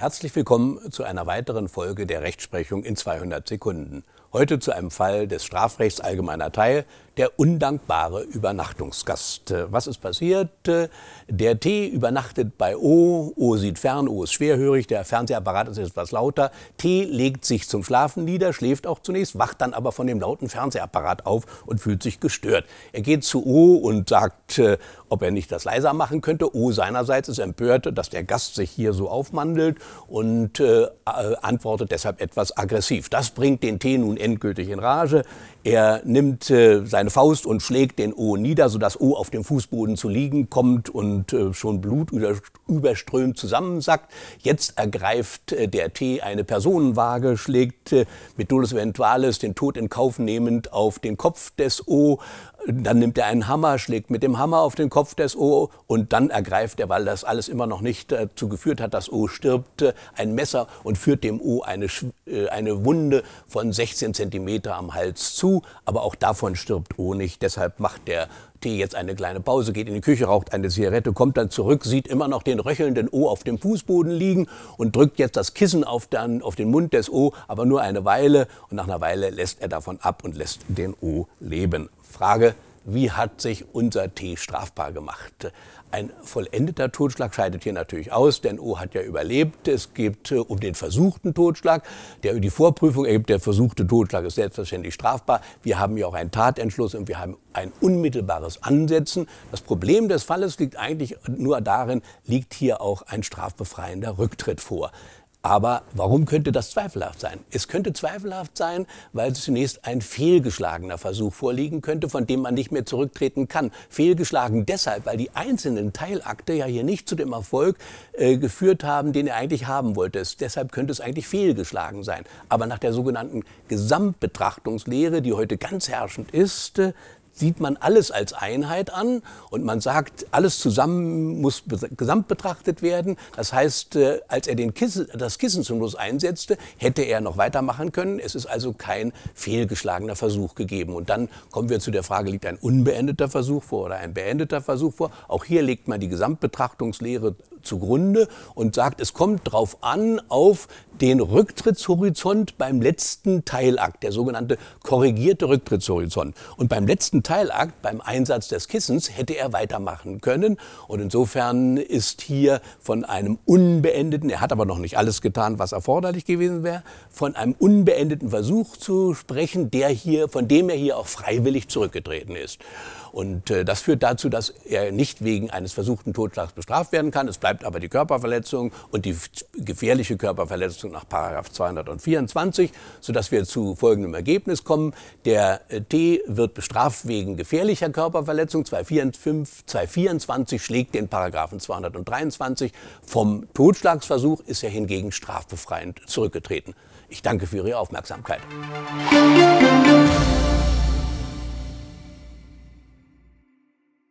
Herzlich willkommen zu einer weiteren Folge der Rechtsprechung in 200 Sekunden. Heute zu einem Fall des Strafrechts allgemeiner Teil, der undankbare Übernachtungsgast. Äh, was ist passiert? Äh, der T übernachtet bei O, O sieht fern, O ist schwerhörig, der Fernsehapparat ist etwas lauter. T legt sich zum Schlafen nieder, schläft auch zunächst, wacht dann aber von dem lauten Fernsehapparat auf und fühlt sich gestört. Er geht zu O und sagt, äh, ob er nicht das leiser machen könnte. O seinerseits ist empört, dass der Gast sich hier so aufmandelt und äh, antwortet deshalb etwas aggressiv. Das bringt den T nun endgültig in Rage. Er nimmt äh, seine seine Faust und schlägt den O nieder, sodass O auf dem Fußboden zu liegen kommt und äh, schon Blut über, überströmt zusammensackt. Jetzt ergreift äh, der T eine Personenwaage, schlägt Geschichte mit Dolus Eventualis, den Tod in Kauf nehmend, auf den Kopf des O. Dann nimmt er einen Hammer, schlägt mit dem Hammer auf den Kopf des O und dann ergreift er, weil das alles immer noch nicht äh, dazu geführt hat, dass O stirbt, äh, ein Messer und führt dem O eine, äh, eine Wunde von 16 Zentimeter am Hals zu. Aber auch davon stirbt O nicht. Deshalb macht der die jetzt eine kleine Pause geht in die Küche, raucht eine Zigarette, kommt dann zurück, sieht immer noch den röchelnden O auf dem Fußboden liegen und drückt jetzt das Kissen auf den, auf den Mund des O, aber nur eine Weile. Und nach einer Weile lässt er davon ab und lässt den O leben. Frage wie hat sich unser T strafbar gemacht. Ein vollendeter Totschlag scheidet hier natürlich aus, denn O hat ja überlebt. Es geht äh, um den versuchten Totschlag, der über die Vorprüfung ergibt. Der versuchte Totschlag ist selbstverständlich strafbar. Wir haben ja auch einen Tatentschluss und wir haben ein unmittelbares Ansetzen. Das Problem des Falles liegt eigentlich nur darin, liegt hier auch ein strafbefreiender Rücktritt vor. Aber warum könnte das zweifelhaft sein? Es könnte zweifelhaft sein, weil zunächst ein fehlgeschlagener Versuch vorliegen könnte, von dem man nicht mehr zurücktreten kann. Fehlgeschlagen deshalb, weil die einzelnen Teilakte ja hier nicht zu dem Erfolg äh, geführt haben, den er eigentlich haben wollte. Es, deshalb könnte es eigentlich fehlgeschlagen sein. Aber nach der sogenannten Gesamtbetrachtungslehre, die heute ganz herrschend ist, äh, sieht man alles als Einheit an und man sagt, alles zusammen muss gesamt betrachtet werden. Das heißt, äh, als er den Kissen, das Kissen zum Los einsetzte, hätte er noch weitermachen können. Es ist also kein fehlgeschlagener Versuch gegeben. Und dann kommen wir zu der Frage, liegt ein unbeendeter Versuch vor oder ein beendeter Versuch vor? Auch hier legt man die Gesamtbetrachtungslehre zugrunde und sagt, es kommt drauf an auf den Rücktrittshorizont beim letzten Teilakt, der sogenannte korrigierte Rücktrittshorizont. Und beim letzten Teilakt, beim Einsatz des Kissens, hätte er weitermachen können. Und insofern ist hier von einem unbeendeten, er hat aber noch nicht alles getan, was erforderlich gewesen wäre, von einem unbeendeten Versuch zu sprechen, der hier, von dem er hier auch freiwillig zurückgetreten ist. Und äh, das führt dazu, dass er nicht wegen eines versuchten Totschlags bestraft werden kann. Es bleibt bleibt aber die Körperverletzung und die gefährliche Körperverletzung nach 224, sodass wir zu folgendem Ergebnis kommen. Der äh, T wird bestraft wegen gefährlicher Körperverletzung. 224, 224 schlägt den Paragraphen 223. Vom Totschlagsversuch ist er hingegen strafbefreiend zurückgetreten. Ich danke für Ihre Aufmerksamkeit.